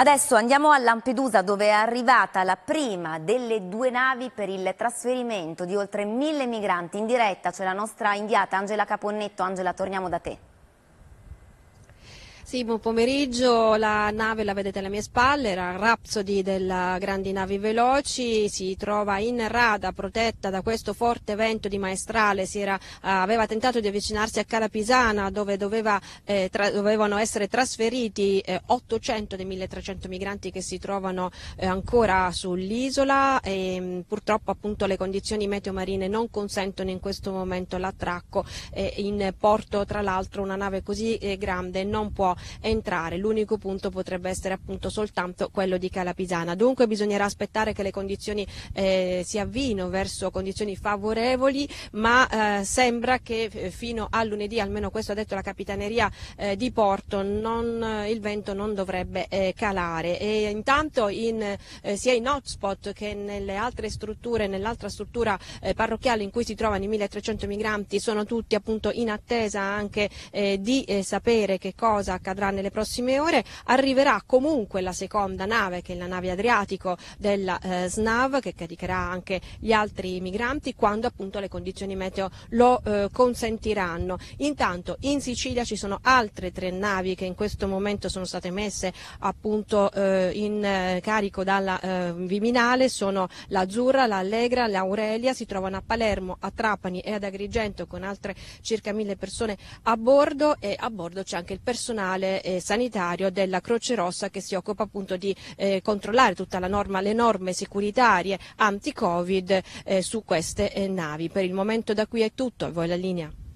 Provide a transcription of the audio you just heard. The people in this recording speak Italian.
Adesso andiamo a Lampedusa dove è arrivata la prima delle due navi per il trasferimento di oltre mille migranti in diretta. C'è la nostra inviata Angela Caponnetto. Angela, torniamo da te. Sì, buon pomeriggio, la nave la vedete alle mie spalle, era Rhapsody della Grandi Navi Veloci, si trova in rada protetta da questo forte vento di maestrale, era, eh, aveva tentato di avvicinarsi a Calapisana dove doveva, eh, tra, dovevano essere trasferiti eh, 800 dei 1300 migranti che si trovano eh, ancora sull'isola e ehm, purtroppo appunto le condizioni meteomarine non consentono in questo momento l'attracco in porto, tra l'altro una nave così eh, grande non può entrare. L'unico punto potrebbe essere appunto soltanto quello di Calapisana. Dunque bisognerà aspettare che le condizioni eh, si avvino verso condizioni favorevoli, ma eh, sembra che eh, fino a lunedì, almeno questo ha detto la Capitaneria eh, di Porto, non, eh, il vento non dovrebbe eh, calare. E intanto in, sia in hotspot che nelle altre strutture, nell'altra struttura parrocchiale in cui si trovano i 1300 migranti, sono tutti appunto in attesa anche di sapere che cosa accadrà nelle prossime ore, arriverà comunque la seconda nave, che è la nave Adriatico della eh, SNAV, che caricherà anche gli altri migranti quando appunto le condizioni meteo lo eh, consentiranno. Intanto in Sicilia ci sono altre tre navi che in questo momento sono state messe appunto eh, in eh, carico dalla eh, Viminale, sono l'Azzurra, l'Allegra, l'Aurelia, si trovano a Palermo, a Trapani e ad Agrigento con altre circa mille persone a bordo e a bordo c'è anche il personale nazionale eh, sanitario della Croce Rossa che si occupa appunto di eh, controllare tutta la norma, le norme securitarie anti-Covid eh, su queste eh, navi. Per il momento da qui è tutto, a voi la linea.